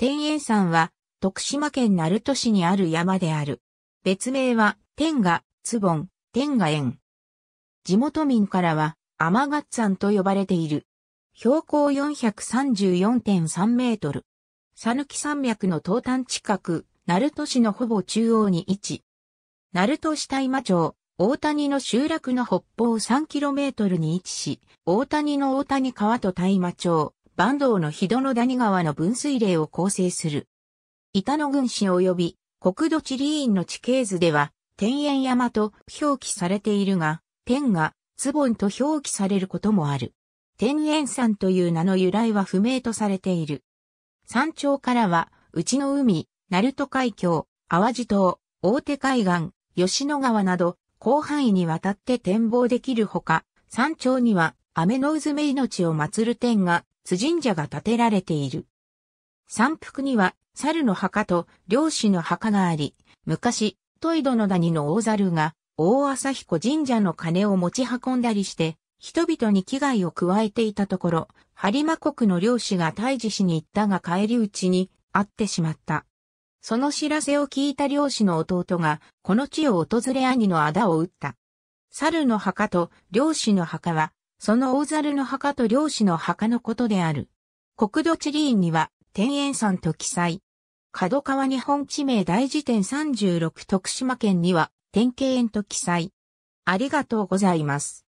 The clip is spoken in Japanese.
天円山は、徳島県鳴門市にある山である。別名は、天賀、ツボン、天賀園。地元民からは、天ガ山と呼ばれている。標高434.3メートル。さぬき山脈の東端近く、鳴門市のほぼ中央に位置。鳴門市大間町、大谷の集落の北方3トルに位置し、大谷の大谷川と大間町、坂東の日戸の谷川の分水嶺を構成する。板野郡市及び国土地理院の地形図では、天縁山と表記されているが、天がズボンと表記されることもある。天縁山という名の由来は不明とされている。山頂からは、内の海、鳴門海峡、淡路島、大手海岸、吉野川など、広範囲にわたって展望できるほか、山頂には、雨の渦め命を祀る天が津神社が建てられている。山腹には猿の墓と漁師の墓があり、昔、トイドの谷の大猿が大朝彦神社の鐘を持ち運んだりして、人々に危害を加えていたところ、播磨国の漁師が退治しに行ったが帰り討ちに会ってしまった。その知らせを聞いた漁師の弟が、この地を訪れ兄の仇を撃った。猿の墓と漁師の墓は、その大猿の墓と漁師の墓のことである。国土地理院には、天苑山と記載。角川日本地名大辞典36徳島県には、天慶園と記載。ありがとうございます。